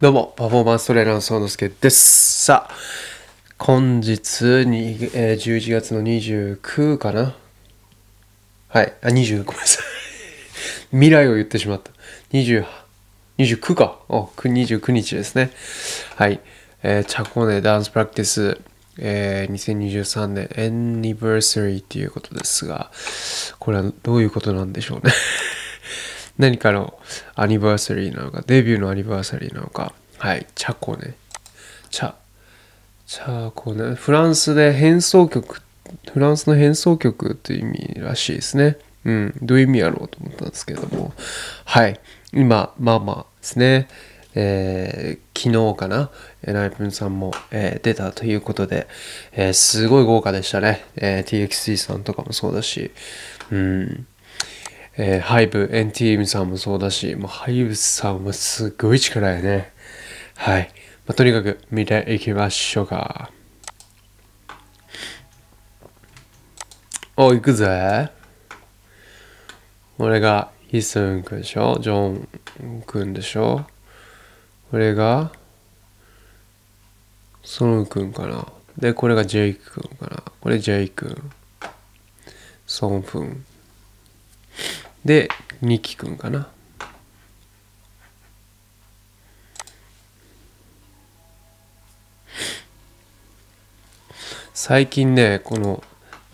どうも、パフォーマンストレーナーの総之助です。さあ、本日に、えー、11月の29かなはい、あ、20、ごめんなさい。未来を言ってしまった。20、29か。お、29日ですね。はい、えー、チャコネダンスプラクティス、えー、2023年エンニバーサリーということですが、これはどういうことなんでしょうね何かのアニバーサリーなのか、デビューのアニバーサリーなのか、はい、チャコね。チャ、チャコね。フランスで変奏曲、フランスの変奏曲という意味らしいですね。うん、どういう意味やろうと思ったんですけども、はい、今、まあまあですね、えー、昨日かな、えナイプンさんも、えー、出たということで、えー、すごい豪華でしたね、え TXT さんとかもそうだし、うん、えー、ハイブ、エンティームさんもそうだし、もうハイブさんもすごい力やね。はい。まあ、とにかく見ていきましょうか。お、行くぜ。俺がヒスン君でしょジョン君でしょ俺がソン君かなで、これがジェイク君かなこれジェイ君。ソン君。で、みきくんかな。最近ね、この、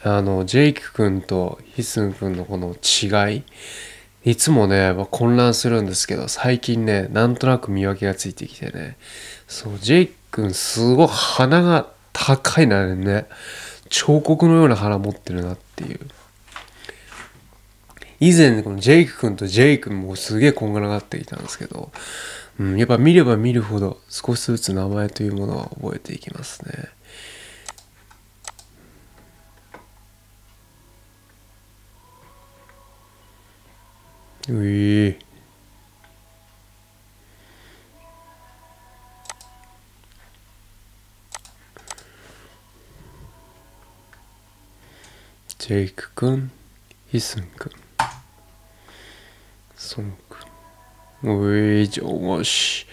あの、ジェイク君とヒスン君のこの違い、いつもね、混乱するんですけど、最近ね、なんとなく見分けがついてきてね、そう、ジェイク君すごい鼻が高いなね、彫刻のような鼻持ってるなっていう。以前このジェイク君とジェイ君もすげえこんがらがっていたんですけど、うん、やっぱ見れば見るほど少しずつ名前というものは覚えていきますね。うえー、ジェイク君、ヒスン君。孫君ういジョモシ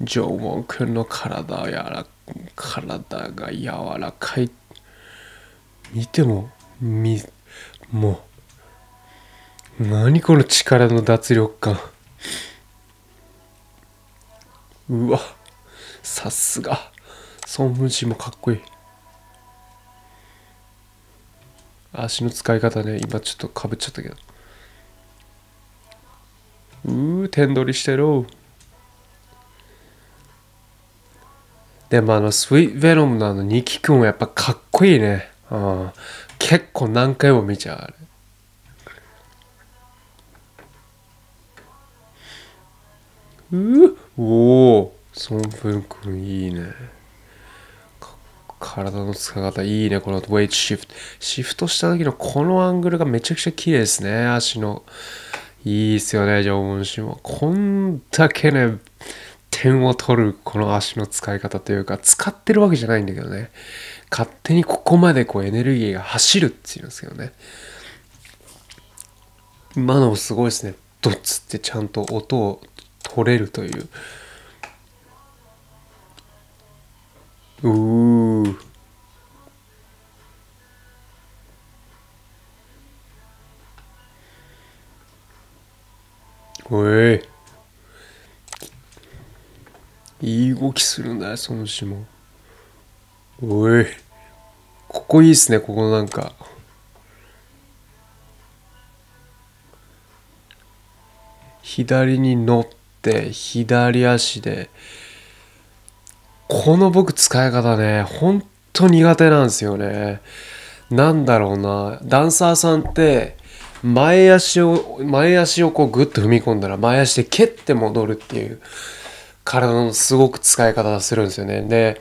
ジョモ君の体やら体が柔らかい見てもみもう何この力の脱力感うわさすが孫文ジもかっこいい足の使い方ね今ちょっとかぶっちゃったけど点取りしてる。でもあの、スイートベノムのあの、ニキ君はやっぱかっこいいね。うん。結構何回も見ちゃう、うおおソンフン君いいね。体の使い方いいね、このウェイトシフト。シフトした時のこのアングルがめちゃくちゃ綺麗ですね、足の。いいっすよね、縄文史も。こんだけね、点を取るこの足の使い方というか、使ってるわけじゃないんだけどね。勝手にここまでこうエネルギーが走るっていうんですけどね。今のすごいですね。ドッツってちゃんと音を取れるという。うー。おいいい動きするんだよその島おいここいいっすねここなんか左に乗って左足でこの僕使い方ね本当苦手なんですよねなんだろうなダンサーさんって前足を前足をこうグッと踏み込んだら前足で蹴って戻るっていう体のすごく使い方するんですよねで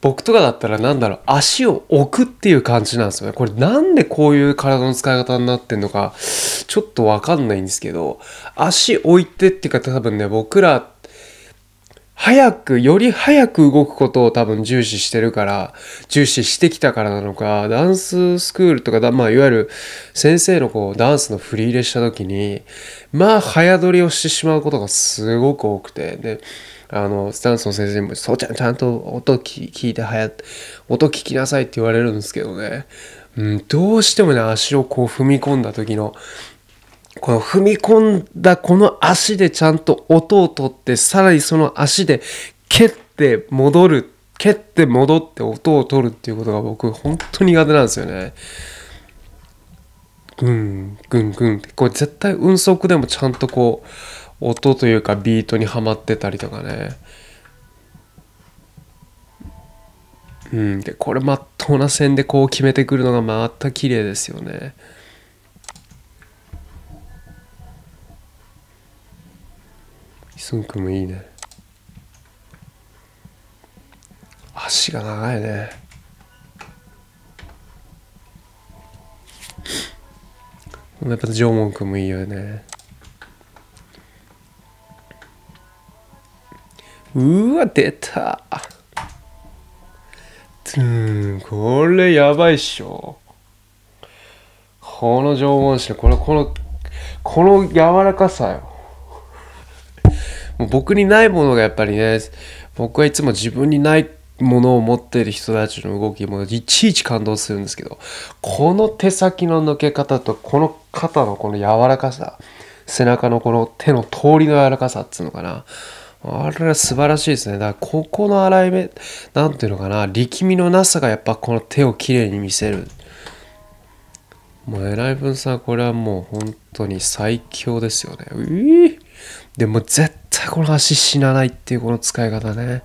僕とかだったら何だろう足を置くっていう感じなんですよねこれなんでこういう体の使い方になってんのかちょっとわかんないんですけど足置いてっていうか多分ね僕ら早く、より早く動くことを多分重視してるから、重視してきたからなのか、ダンススクールとか、まあ、いわゆる先生のこう、ダンスの振り入れした時に、まあ、早撮りをしてしまうことがすごく多くて、で、あの、スタンスの先生にも、そうちゃん、ちゃんと音聞いて早、音聞きなさいって言われるんですけどね、うん、どうしてもね、足をこう踏み込んだ時の、この踏み込んだこの足でちゃんと音を取ってさらにその足で蹴って戻る蹴って戻って音を取るっていうことが僕本当に苦手なんですよね。グングングンってこれ絶対運速でもちゃんとこう音というかビートにはまってたりとかね。うん、でこれまっとうな線でこう決めてくるのがまた綺麗ですよね。スンクもいいね足が長いねやっぱ縄文君もいいよねうわ出たうんこれやばいっしょこの縄文紙のこのこのこの柔らかさよもう僕にないものがやっぱりね僕はいつも自分にないものを持っている人たちの動きもいちいち感動するんですけどこの手先の抜け方とこの肩のこの柔らかさ背中のこの手の通りの柔らかさっつうのかなあれは素晴らしいですね。だから、ここの洗い目、なんていうのかな、力みのなさがやっぱこの手をきれいに見せる。もう、えらい分さん、これはもう本当に最強ですよね。うでも絶対この足死なないっていうこの使い方ね。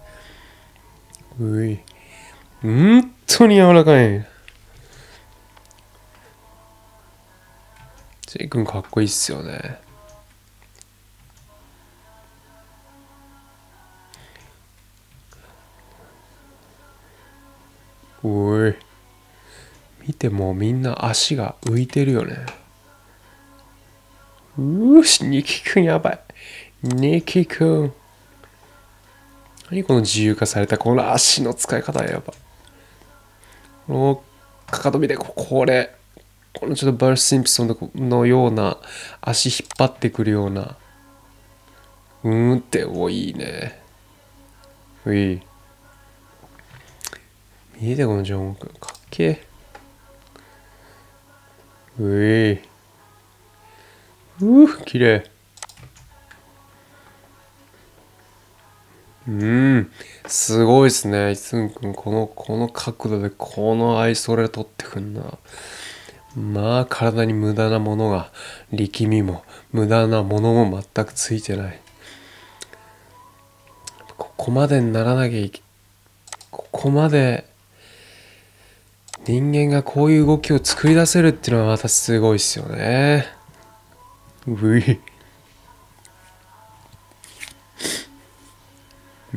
うい。本当に柔らかい。ジェイ君かっこいいっすよね。おい。見てもうみんな足が浮いてるよね。うーし、ニキ君やばい。ネキ君。何この自由化されたこの足の使い方やば。このかかと見て、これ。このちょっとバル・ス・シンプソンのような足引っ張ってくるような。うーんって、お、いいね。うい。見えてこのジョン君。かっけえ。うい。うぅ、綺麗。うん、すごいですね。いつんくん、この、この角度で、この愛想れ取ってくんな。まあ、体に無駄なものが、力みも、無駄なものも全くついてない。ここまでにならなきゃいけ、ここまで、人間がこういう動きを作り出せるっていうのはまたすごいっすよね。うぃ。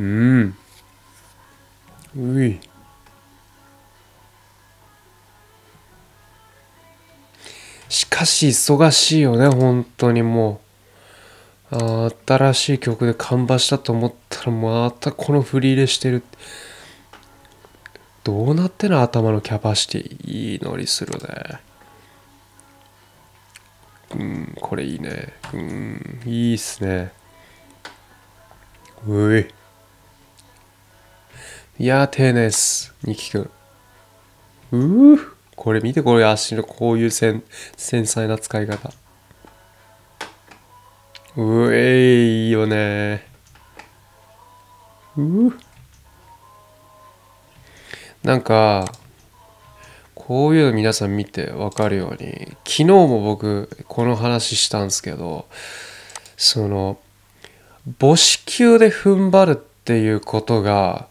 うん。うい。しかし忙しいよね、本当にもう。あ新しい曲で完売したと思ったらまたこの振り入れしてる。どうなっての頭のキャパシティいいノリするね。うん、これいいね。うん、いいっすね。うい。いやー、丁寧です。ニキ君。うぅ。これ見て、これ足のこういう繊繊細な使い方。うえい、いいよねうぅ。なんか、こういうの皆さん見てわかるように、昨日も僕、この話したんですけど、その、母子球で踏ん張るっていうことが、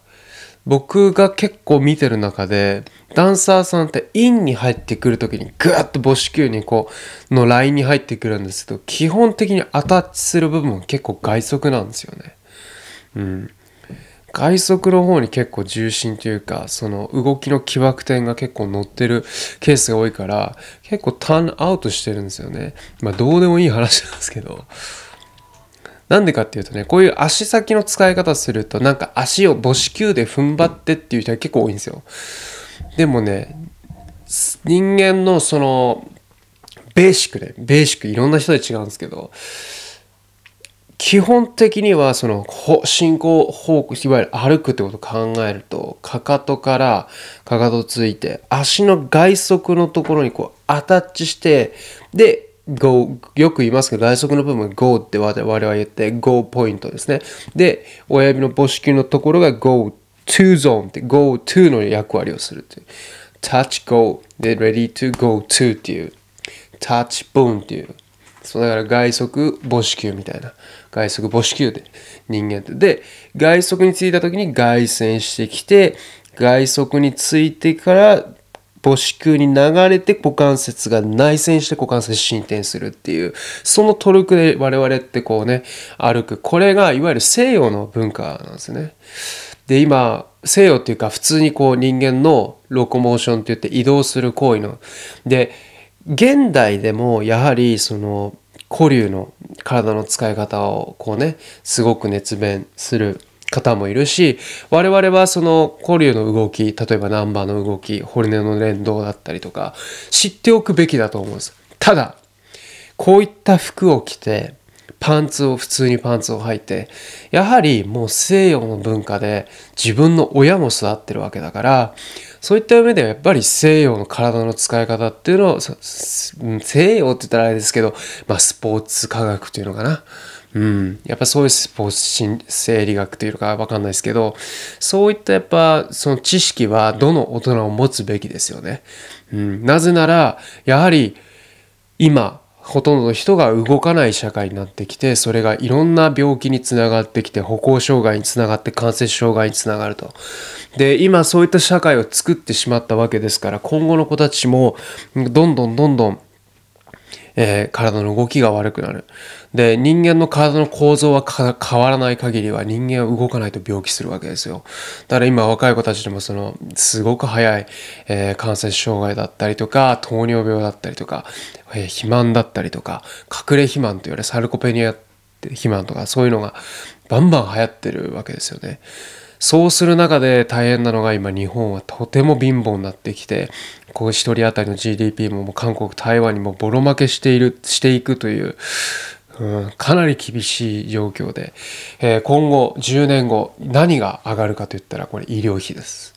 僕が結構見てる中でダンサーさんってインに入ってくる時にグーッと母子球にこうのラインに入ってくるんですけど基本的にアタッチする部分結構外側なんですよね。うん、外側の方に結構重心というかその動きの起爆点が結構乗ってるケースが多いから結構ターンアウトしてるんですよね。まあどうでもいい話なんですけど。なんでかっていうとね、こういう足先の使い方すると、なんか足を母子球で踏ん張ってっていう人は結構多いんですよ。でもね、人間のその、ベーシックで、ベーシックいろんな人で違うんですけど、基本的にはその進行方向、いわゆる歩くってことを考えると、かかとからかかとついて、足の外側のところにこうアタッチして、で、go よく言いますけど、外側の部分 go って我々は言って go ポイントですね。で、親指の母子球のところが go to zone って go to の役割をするという。touch go で ready to go to っていう。touch boom っていう。そうだから外側母子球みたいな。外側母子球で人間って。で、外側についた時に外旋してきて、外側についてから母子球に流れて股関節が内旋して股関節進展するっていう、そのトルクで我々ってこうね、歩く。これがいわゆる西洋の文化なんですね。で、今、西洋っていうか普通にこう人間のロコモーションって言って移動する行為の。で、現代でもやはりその古流の体の使い方をこうね、すごく熱弁する。方もいるし我々はその古流の動き例えばナンバーの動き骨の連動だったりとか知っておくべきだと思うんですただこういった服を着てパンツを普通にパンツを履いてやはりもう西洋の文化で自分の親も育ってるわけだからそういった上ではやっぱり西洋の体の使い方っていうのを西洋って言ったらあれですけど、まあ、スポーツ科学というのかなうん、やっぱそういうスポーツ心理学というか分かんないですけどそういったやっぱその知識はどの大人を持つべきですよね。うん、なぜならやはり今ほとんどの人が動かない社会になってきてそれがいろんな病気につながってきて歩行障害につながって関節障害につながるとで今そういった社会を作ってしまったわけですから今後の子たちもどんどんどんどんえー、体の動きが悪くなる。で、人間の体の構造は変わらない限りは人間は動かないと病気するわけですよ。だから今若い子たちでもその、すごく早い、えー、感染障害だったりとか、糖尿病だったりとか、えー、肥満だったりとか、隠れ肥満と言われるサルコペニア肥満とかそういうのがバンバン流行ってるわけですよね。そうする中で大変なのが今日本はとても貧乏になってきてこう1人当たりの GDP ももう韓国台湾にもボロ負けしているしていくという、うん、かなり厳しい状況で、えー、今後10年後何が上がるかといったらこれ医療費です。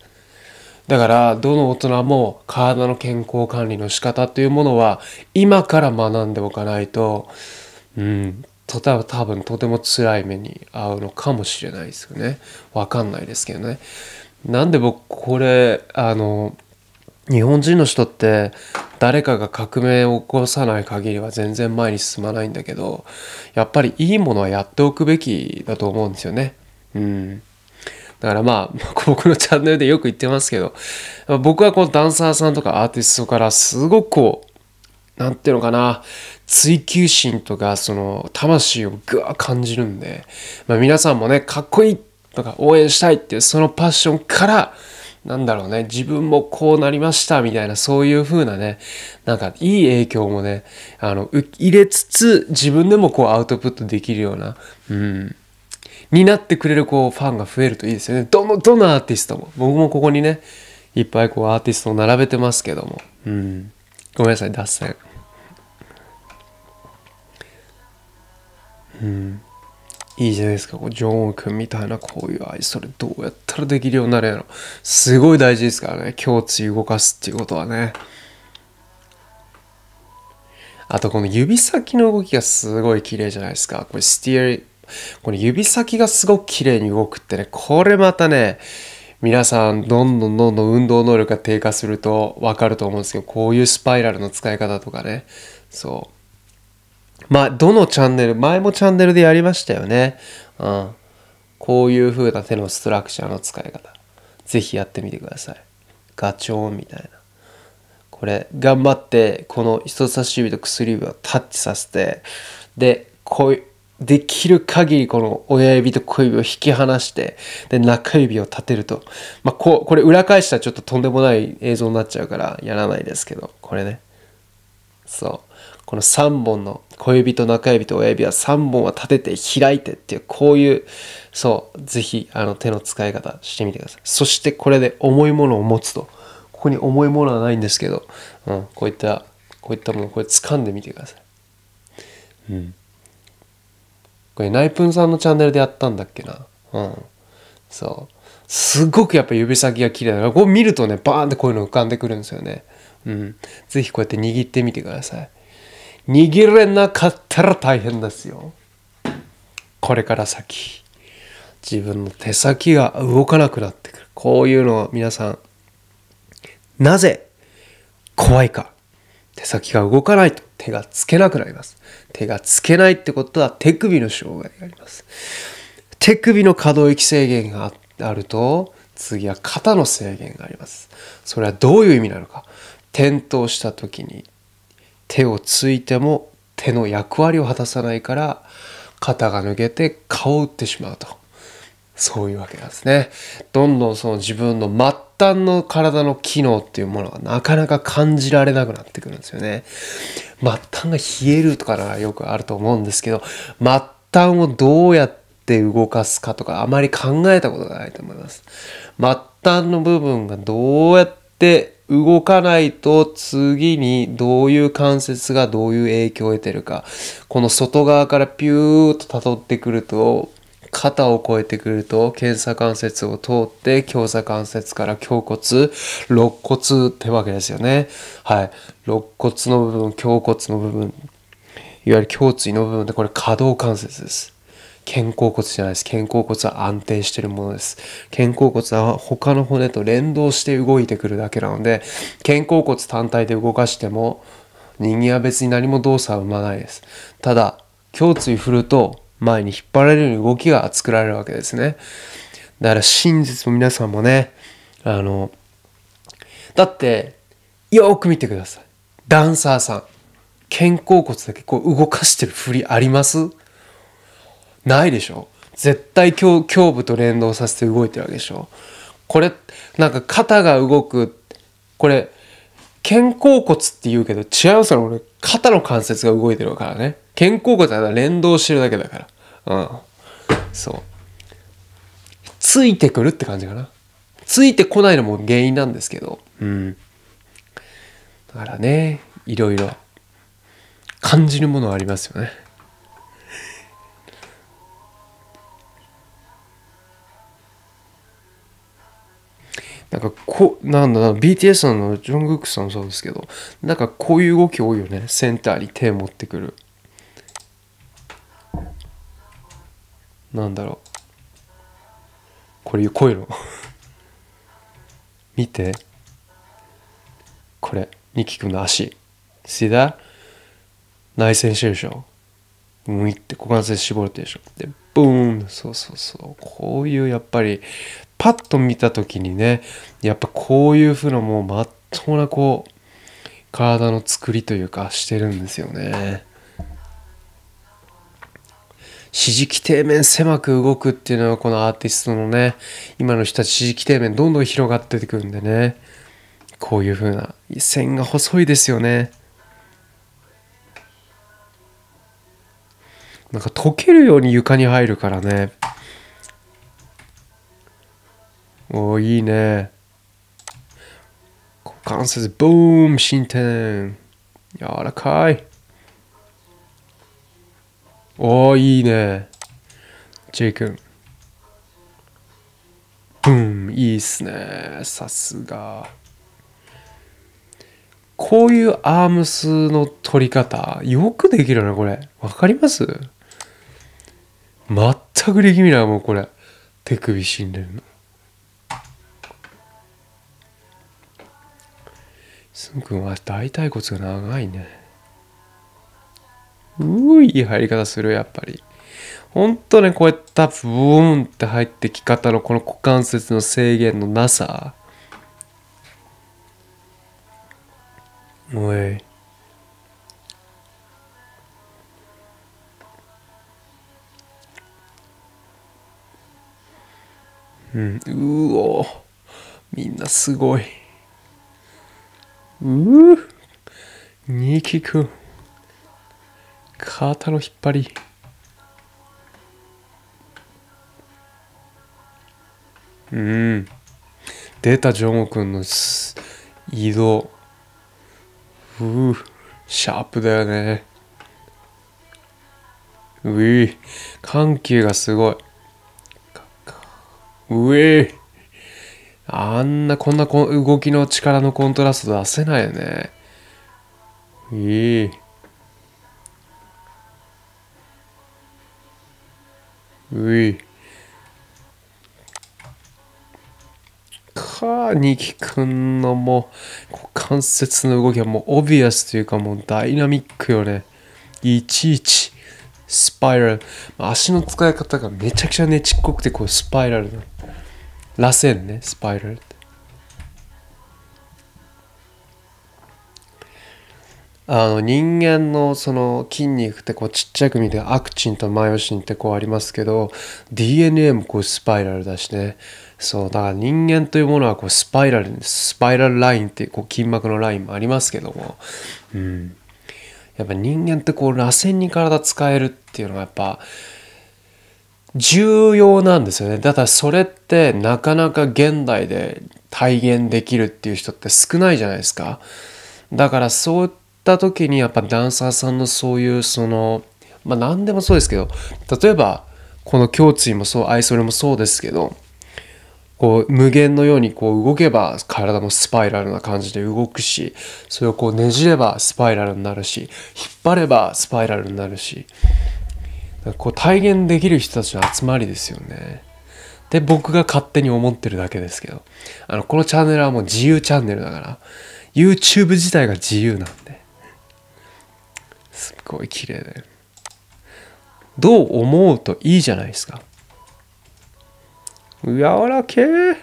だからどの大人も体の健康管理の仕方というものは今から学んでおかないと、うん、と多分とても辛い目に遭うのかもしれないですよねわかんないですけどねなんで僕これあの日本人の人って誰かが革命を起こさない限りは全然前に進まないんだけどやっぱりいいものはやっておくべきだと思うんですよねうんだからまあ、僕のチャンネルでよく言ってますけど、僕はこのダンサーさんとかアーティストからすごくこう、なんていうのかな、追求心とかその魂をぐわ感じるんで、まあ、皆さんもねかっこいいとか応援したいっていうそのパッションからなんだろうね自分もこうなりましたみたいなそういう風なねなんかいい影響もねあの入れつつ自分でもこうアウトプットできるようなうんになってくれるこうファンが増えるといいですよねどのどのアーティストも僕もここにねいっぱいこうアーティストを並べてますけどもうんごめんなさい脱線。いいじゃないですかこジョーン君みたいなこういう愛それどうやったらできるようになるやろすごい大事ですからね胸椎動かすっていうことはねあとこの指先の動きがすごい綺麗じゃないですかこれスティアこの指先がすごく綺麗に動くってねこれまたね皆さんどんどんどんどん運動能力が低下すると分かると思うんですけどこういうスパイラルの使い方とかねそうまあ、どのチャンネル、前もチャンネルでやりましたよね。うん。こういう風な手のストラクチャーの使い方。ぜひやってみてください。ガチョーンみたいな。これ、頑張って、この人差し指と薬指をタッチさせて、で、こういう、できる限りこの親指と小指を引き離して、で、中指を立てると。まあ、こう、これ裏返したらちょっととんでもない映像になっちゃうからやらないですけど、これね。そう。この3本の小指と中指と親指は3本は立てて開いてっていうこういうそう是非あの手の使い方してみてくださいそしてこれで重いものを持つとここに重いものはないんですけど、うん、こういったこういったものこれ掴んでみてくださいうんこれナイプンさんのチャンネルでやったんだっけなうんそうすごくやっぱ指先が綺麗だからこう見るとねバーンってこういうの浮かんでくるんですよねうん是非こうやって握ってみてください握れなかったら大変ですよ。これから先、自分の手先が動かなくなってくる。こういうのは皆さん、なぜ怖いか。手先が動かないと手がつけなくなります。手がつけないってことは手首の障害があります。手首の可動域制限があると、次は肩の制限があります。それはどういう意味なのか。転倒した時に手をついても手の役割を果たさないから肩が抜けて顔を打ってしまうとそういうわけなんですねどんどんその自分の末端の体の機能っていうものがなかなか感じられなくなってくるんですよね末端が冷えるとかならよくあると思うんですけど末端をどうやって動かすかとかあまり考えたことがないと思います末端の部分がどうやって動かないと次にどういう関節がどういう影響を得てるかこの外側からピューッとたどってくると肩を越えてくると検査関節を通って強鎖関節から胸骨肋骨ってわけですよねはい肋骨の部分胸骨の部分いわゆる胸椎の部分でこれ可動関節です肩甲骨じゃないです。肩甲骨は安定してるものです。肩甲骨は他の骨と連動して動いてくるだけなので、肩甲骨単体で動かしても、人間は別に何も動作は生まないです。ただ、胸椎振ると前に引っ張られる動きが作られるわけですね。だから真実も皆さんもね、あの、だって、よーく見てください。ダンサーさん。肩甲骨だけこう動かしてる振りありますないでしょ絶対胸部と連動させて動いてるわけでしょこれなんか肩が動くこれ肩甲骨って言うけど違うそれ俺肩の関節が動いてるからね肩甲骨は連動してるだけだからうんそうついてくるって感じかなついてこないのも原因なんですけどうんだからねいろいろ感じるものはありますよねなんかこう、なんだ BTS のジョングクさんもそうですけど、なんかこういう動き多いよね。センターに手持ってくる。なんだろう。これ、こういうの。見て。これ、ニキ君の足。See that? 内旋してるでしょ。うんいって股関節絞れてるでしょ。で、ブーンそうそうそう。こういうやっぱりパッと見た時にねやっぱこういう風なもうまっとうなこう体の作りというかしてるんですよね。支持基底面狭く動くっていうのはこのアーティストのね今の人たち支持基底面どんどん広がってくるんでねこういう風な線が細いですよねなんか溶けるように床に入るからねおいいね。股関節、ブーム、進展。柔らかい。おいいね。ジェイ君。ブーンいいっすね。さすが。こういうアームスの取り方、よくできるな、これ。わかります全く力みない、もうこれ。手首死んでるの。すんくんは大腿骨が長いねうーいい入り方するやっぱりほんとねこうやったブーンって入ってき方のこの股関節の制限のなさおいうん、うおみんなすごい。うぅニキくん肩の引っ張りうん出たジョン君の移動うぅシャープだよねうぃ緩急がすごいうえあんなこんな動きの力のコントラスト出せないよね。いい。うい。か、ニキ君のもう、関節の動きはもうオビアスというかもうダイナミックよね。いちいち、スパイラル。足の使い方がめちゃくちゃねちっこくて、こうスパイラルな。らせんね、スパイラルって。あの人間のその筋肉ってこうちっちゃく見てアクチンとマヨシンってこうありますけど DNA もこうスパイラルだしねそうだから人間というものはこうスパイラルスパイラルラインってこう筋膜のラインもありますけども、うん、やっぱ人間ってこう螺旋に体使えるっていうのがやっぱ重要なんですよねだからそれってなかなか現代で体現できるっていう人って少ないじゃないですかだからそういった時にやっぱダンサーさんのそういうそのまあ何でもそうですけど例えばこの胸椎もそう愛それもそうですけどこう無限のようにこう動けば体もスパイラルな感じで動くしそれをこうねじればスパイラルになるし引っ張ればスパイラルになるしこう体現できる人たちの集まりですよね。で、僕が勝手に思ってるだけですけど、あの、このチャンネルはもう自由チャンネルだから、YouTube 自体が自由なんで。すっごい綺麗だよ。どう思うといいじゃないですか。柔らけー。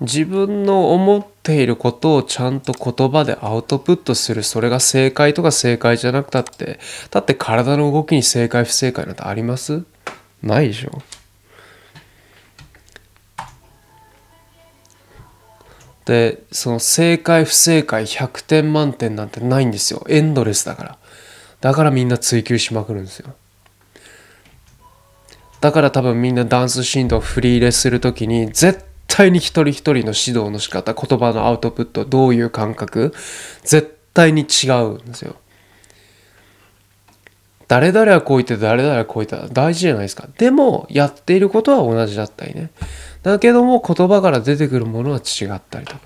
自分の思っていることをちゃんと言葉でアウトプットするそれが正解とか正解じゃなくたってだって体の動きに正解不正解なんてありますないでしょでその正解不正解100点満点なんてないんですよエンドレスだからだからみんな追求しまくるんですよだから多分みんなダンスシーンと振り入れする時に絶対対に一人一人の指導の仕方言葉のアウトプットどういう感覚絶対に違うんですよ誰々はこう言って誰々はこう言ったら大事じゃないですかでもやっていることは同じだったりねだけども言葉から出てくるものは違ったりとか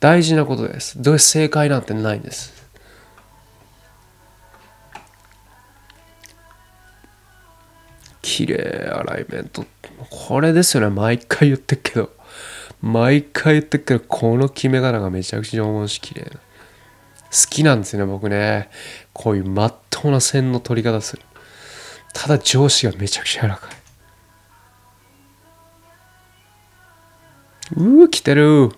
大事なことですどう正解なんてないんです綺麗アライメントこれですよね毎回言ってるけど毎回言ってくるこの決め柄がめちゃくちゃ面白い綺麗好きなんですよね、僕ね。こういうまっとうな線の取り方する。ただ上司がめちゃくちゃ柔らかい。うー、来てる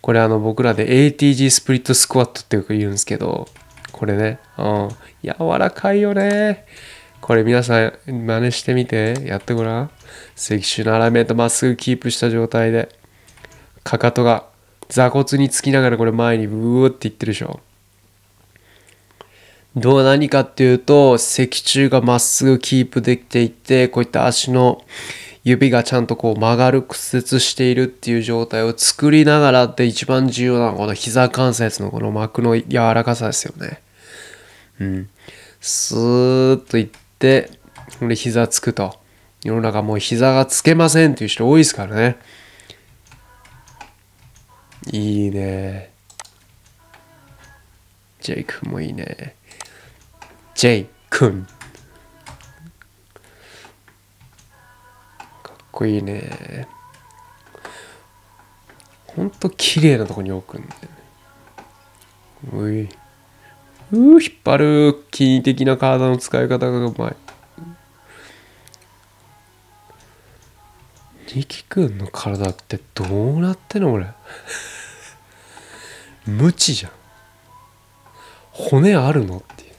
これあの僕らで ATG スプリットスクワットっていう言うんですけど、これね、うん、柔らかいよね。これ皆さん真似してみて、やってごらん。脊柱のアめとまっすぐキープした状態で、かかとが座骨につきながらこれ前にブーっていってるでしょ。どう何かっていうと、脊柱がまっすぐキープできていって、こういった足の指がちゃんとこう曲がる屈折しているっていう状態を作りながらって一番重要なのはこの膝関節のこの膜の柔らかさですよね。うん。スーッといって、、で、膝つくと。世の中もう膝がつけませんっていう人多いですからね。いいね。ジェイ君もいいね。ジェイ君。かっこいいね。ほんと綺麗なとこに置くんだよね。うい。うー、引っ張る。キー的な体の使い方がうまい。力くんの体ってどうなってんのこれ。無知じゃん。骨あるのっていう。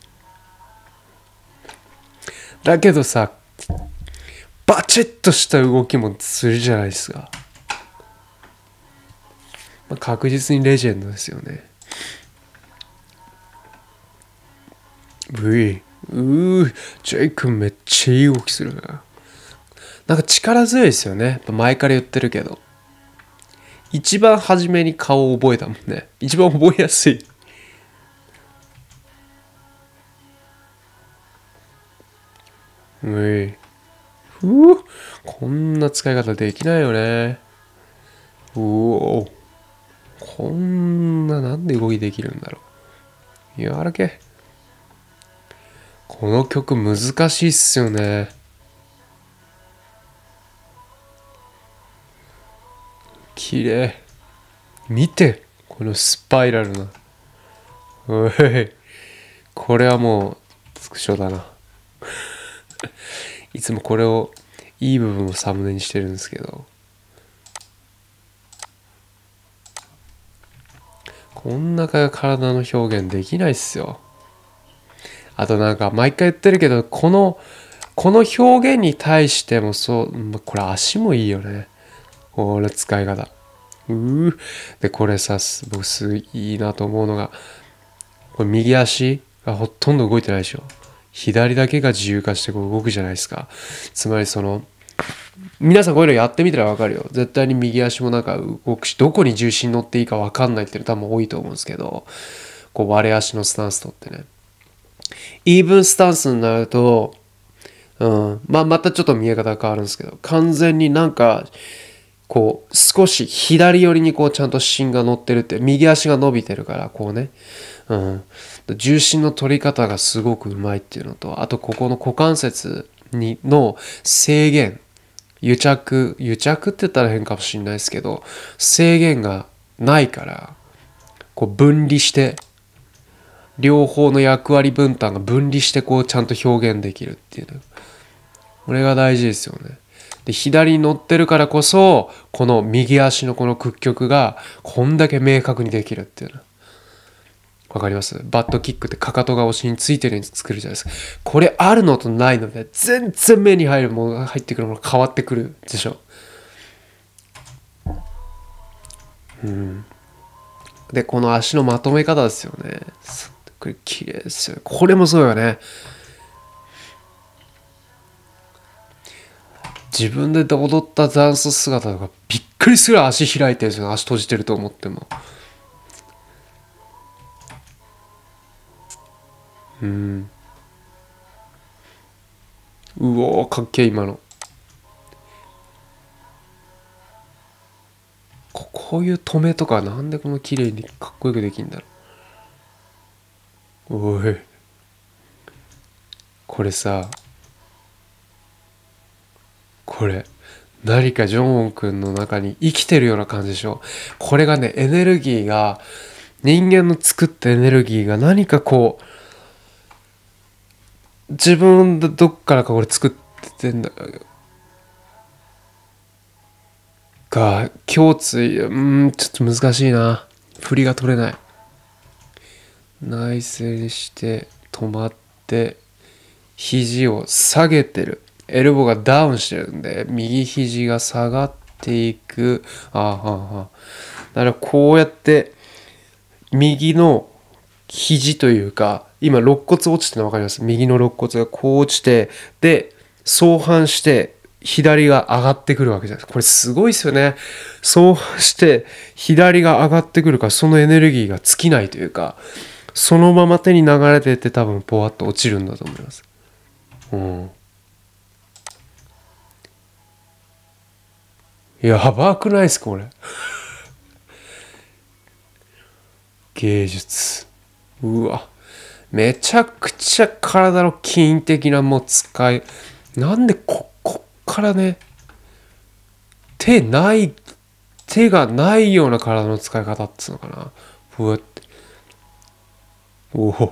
だけどさ、バチッとした動きもするじゃないですか。まあ、確実にレジェンドですよね。ういうジェイ君めっちゃいい動きするななんか力強いですよね前から言ってるけど一番初めに顔を覚えたもんね一番覚えやすいういふうこんな使い方できないよねうおこんななんで動きできるんだろうやらけこの曲難しいっすよね綺麗見てこのスパイラルなおいこれはもうスクショだな いつもこれをいい部分をサムネにしてるんですけどこんな体の表現できないっすよあとなんか毎回言ってるけどこのこの表現に対してもそうこれ足もいいよねこれ使い方うーでこれさ僕すごいいいなと思うのがこれ右足がほとんど動いてないでしょ左だけが自由化してこう動くじゃないですかつまりその皆さんこういうのやってみたらわかるよ絶対に右足もなんか動くしどこに重心乗っていいかわかんないっていうの多分多いと思うんですけどこう割れ足のスタンス取ってねイーブンスタンスになると、うん、まあ、またちょっと見え方変わるんですけど、完全になんか、こう、少し左寄りにこう、ちゃんと芯が乗ってるって、右足が伸びてるから、こうね、うん、重心の取り方がすごくうまいっていうのと、あと、ここの股関節にの制限、癒着、癒着って言ったら変かもしれないですけど、制限がないから、こう、分離して、両方の役割分担が分離してこうちゃんと表現できるっていうこれが大事ですよね。で左に乗ってるからこそこの右足のこの屈曲がこんだけ明確にできるっていうのわかりますバットキックってかかとがお尻についてるように作るじゃないですかこれあるのとないので全然目に入るもの入ってくるもの変わってくるでしょうんでこの足のまとめ方ですよねこれ綺麗ですよ。これもそうよね。自分で踊ったダンス姿とかびっくりする足開いてるんですよ足閉じてると思ってもうんうおーかっけえ今のこういう止めとかなんでこの綺麗にかっこよくできるんだろうおいこれさこれ何かジョンウン君の中に生きてるような感じでしょこれがねエネルギーが人間の作ったエネルギーが何かこう自分でどっからかこれ作ってんだが胸椎うんちょっと難しいな振りが取れない内旋して止まって肘を下げてるエルボーがダウンしてるんで右肘が下がっていくあーはーはーだからこうやって右の肘というか今肋骨落ちてるの分かります右の肋骨がこう落ちてで相反して左が上がってくるわけじゃないですか。これすごいですよね。そうして左が上がってくるからそのエネルギーが尽きないというかそのまま手に流れてって多分ポワッと落ちるんだと思います。うん。やばくないっすか、これ。芸術。うわ。めちゃくちゃ体の筋的なもう使い。なんでこ、こっからね、手ない、手がないような体の使い方っつうのかな。ふわっおおこ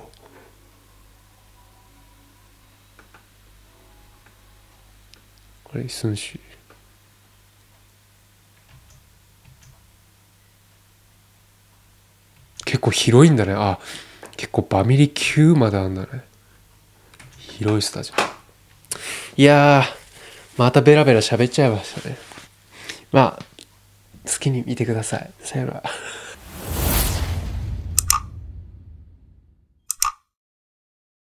れ寸志結構広いんだねあ結構バミリ9まであるんだね広いスタジオいやまたベラベラ喋っちゃいましたねまあ好きに見てくださいさよなら